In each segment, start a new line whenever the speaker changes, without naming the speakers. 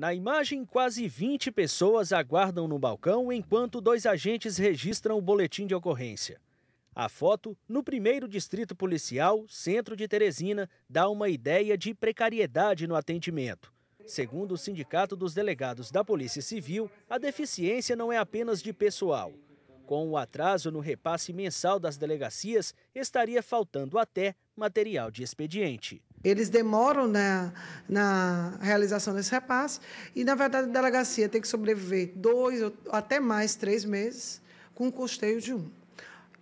Na imagem, quase 20 pessoas aguardam no balcão enquanto dois agentes registram o boletim de ocorrência. A foto, no primeiro distrito policial, centro de Teresina, dá uma ideia de precariedade no atendimento. Segundo o Sindicato dos Delegados da Polícia Civil, a deficiência não é apenas de pessoal. Com o atraso no repasse mensal das delegacias, estaria faltando até material de expediente.
Eles demoram na, né, na realização desse repasse e, na verdade, a delegacia tem que sobreviver dois ou até mais três meses com um custeio de um.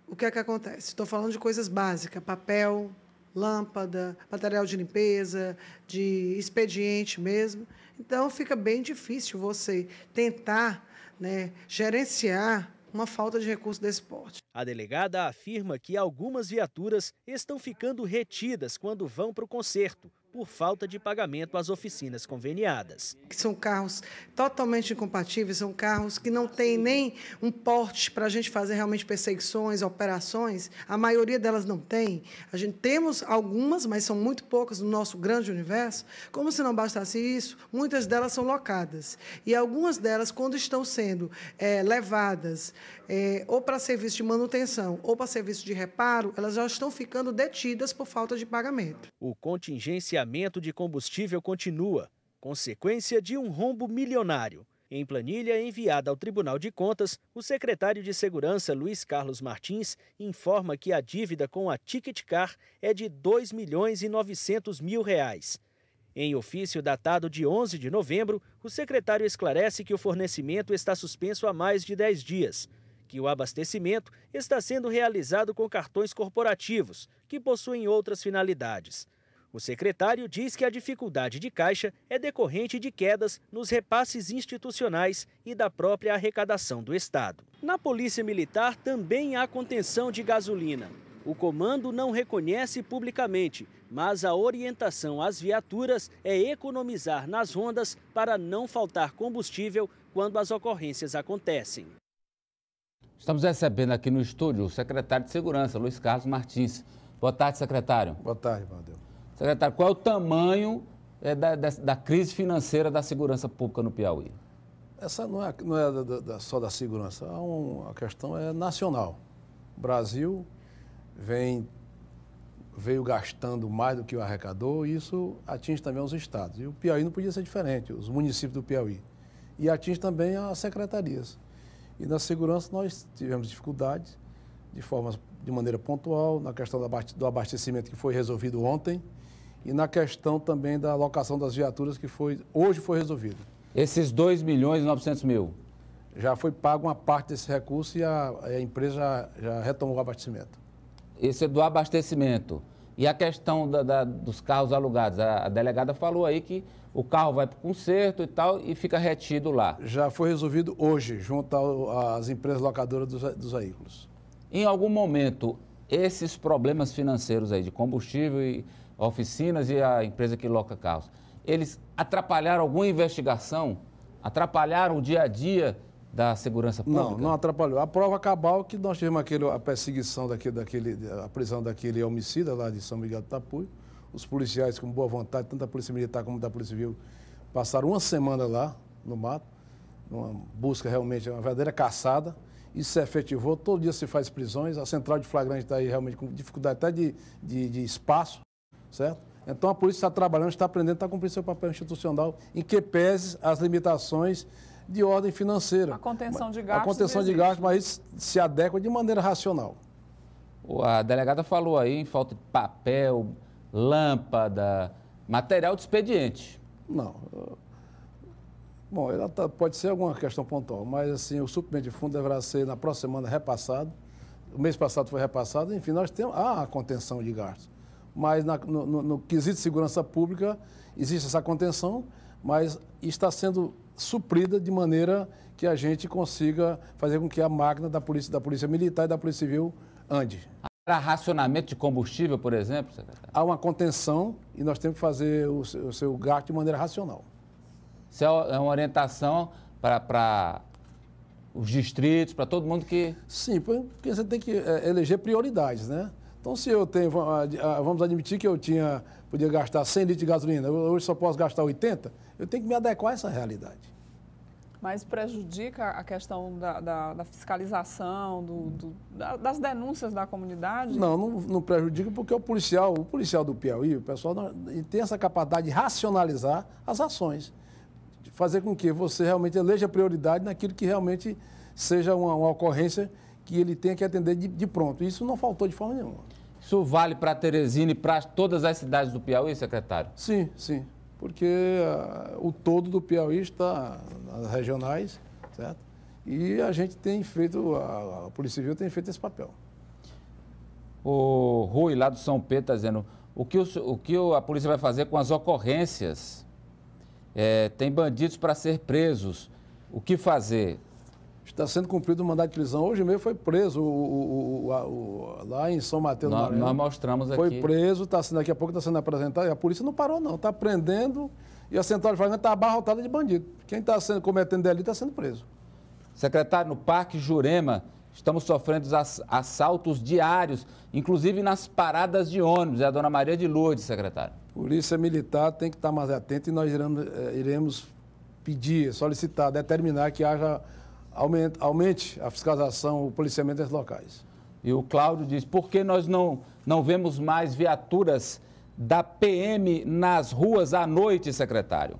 O que é que acontece? Estou falando de coisas básicas, papel, lâmpada, material de limpeza, de expediente mesmo. Então, fica bem difícil você tentar né, gerenciar uma falta de recurso desse porte.
A delegada afirma que algumas viaturas estão ficando retidas quando vão para o concerto, por falta de pagamento às oficinas conveniadas.
São carros totalmente incompatíveis, são carros que não têm nem um porte para a gente fazer realmente perseguições, operações. A maioria delas não tem. A gente temos algumas, mas são muito poucas no nosso grande universo. Como se não bastasse isso, muitas delas são locadas. E algumas delas, quando estão sendo é, levadas é, ou para serviço de manutenção ou para serviço de reparo, elas já estão ficando detidas por falta de pagamento. O
contingenciamento pagamento de combustível continua,
consequência
de um rombo milionário. Em planilha enviada ao Tribunal de Contas, o secretário de Segurança Luiz Carlos Martins informa que a dívida com a Ticketcar é de 2 milhões e 900 mil reais. Em ofício datado de 11 de novembro, o secretário esclarece que o fornecimento está suspenso há mais de 10 dias, que o abastecimento está sendo realizado com cartões corporativos, que possuem outras finalidades. O secretário diz que a dificuldade de caixa é decorrente de quedas nos repasses institucionais e da própria arrecadação do Estado. Na Polícia Militar também há contenção de gasolina. O comando não reconhece publicamente, mas a orientação às viaturas é economizar nas rondas para não faltar combustível quando as ocorrências acontecem.
Estamos recebendo aqui no estúdio o secretário de Segurança, Luiz Carlos Martins. Boa tarde, secretário. Boa tarde, Valdeu. Secretário, qual é o tamanho é, da, da, crise financeira da segurança pública no Piauí?
Essa não é, não é da, da, só da segurança, é um, a questão é nacional. O Brasil vem, veio gastando mais do que o arrecadou e isso atinge também os estados. E o Piauí não podia ser diferente, os municípios do Piauí. E atinge também as secretarias. E na segurança nós tivemos dificuldades de forma, de maneira pontual, na questão do abastecimento que foi resolvido ontem e na questão também da alocação das viaturas, que foi, hoje foi resolvido.
Esses 2 milhões e 900 mil?
Já foi pago uma parte desse recurso e a, a empresa já, já, retomou o abastecimento.
Esse é do abastecimento. E a questão da, da, dos carros alugados? A, a delegada falou aí que o carro vai para o conserto
e tal e fica retido lá. Já foi resolvido hoje, junto às empresas locadoras dos, dos, veículos.
Em algum momento, esses problemas financeiros aí de combustível e, oficinas e a empresa que loca carros. Eles atrapalharam alguma investigação? Atrapalharam o dia a dia da segurança pública? Não, não
atrapalhou. A prova cabal é que nós tivemos aquele, a perseguição daquele, daquele, a prisão daquele homicida lá de São Miguel do Tapuí. Os policiais, com boa vontade, tanto da Polícia Militar como da Polícia Civil, passaram uma semana lá no mato, numa busca realmente, uma verdadeira caçada. Isso se efetivou, todo dia se faz prisões, a central de flagrante está aí realmente com dificuldade até de, de, de espaço certo? Então a polícia está trabalhando, está aprendendo, está cumprindo seu papel institucional, em que pese as limitações de ordem financeira. A
contenção de gastos. A contenção de gastos,
mas se adequa de maneira racional.
A delegada falou aí em falta de papel, lâmpada, material de expediente. Não.
Bom, tá, pode ser alguma questão pontual, mas assim, o suprimento de fundo deverá ser na próxima semana repassado. O mês passado foi repassado, enfim, nós temos a contenção de gastos mas na, no, no, no quesito de segurança pública existe essa contenção, mas está sendo suprida de maneira que a gente consiga fazer com que a máquina da polícia, da polícia militar e da polícia civil ande. Para racionamento de combustível, por exemplo, secretário? Há uma contenção e nós temos que fazer o seu, o seu gasto de maneira racional.
Isso é, é uma orientação para, para os distritos, para todo mundo que.
Sim, porque você tem que é, eleger prioridades, né? Então, se eu tenho, ah, ah, vamos admitir que eu tinha, podia gastar 100 litros de gasolina, hoje só posso gastar 80, eu tenho que me adequar a essa realidade.
Mas prejudica a questão da, da, da fiscalização, do, do, das denúncias da comunidade? Não,
não, não, prejudica porque o policial, o policial do Piauí, o pessoal não, tem essa capacidade de racionalizar as ações, de fazer com que você realmente eleja prioridade naquilo que realmente seja uma, uma ocorrência que ele tenha que atender de, de pronto. Isso não faltou de forma nenhuma.
Isso vale para Teresina e para todas as cidades do Piauí, secretário?
Sim, sim. Porque uh, o todo do Piauí está nas regionais, certo? E a gente tem feito, a, a Polícia Civil tem feito esse papel.
O Rui, lá do São Pedro, está dizendo: o que, o, o que a polícia vai fazer com as ocorrências? É, tem bandidos para ser presos. O que fazer?
Está sendo cumprido o mandato de prisão. Hoje mesmo foi preso o, o, o, lá em São Mateus nós, Maranhão. Nós
mostramos aqui. Foi preso,
tá, daqui a pouco está sendo apresentado. E a polícia não parou, não. Está prendendo e a central de flagrantes está abarrotada de bandido. Quem está cometendo delito está sendo preso.
Secretário, no Parque Jurema, estamos sofrendo assaltos diários, inclusive nas paradas de ônibus. É a dona
Maria de Lourdes, secretário. Polícia Militar tem que estar tá mais atenta e nós iremos, eh, iremos pedir, solicitar, determinar que haja aumente, aumente a fiscalização, o policiamento desses locais. E o Cláudio diz: por que nós não, não vemos mais viaturas
da PM nas ruas à noite, secretário?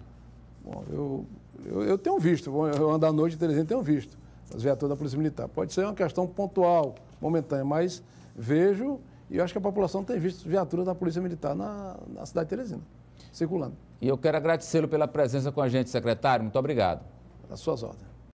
Bom, eu, eu, eu tenho visto, eu ando à noite em Teresina, tenho visto as viaturas da Polícia Militar. Pode ser uma questão pontual, momentânea, mas vejo e acho que a população tem visto viaturas da Polícia Militar na, na cidade de Teresina, circulando.
E eu quero agradecê-lo pela presença com a gente, secretário. Muito obrigado. Às suas ordens.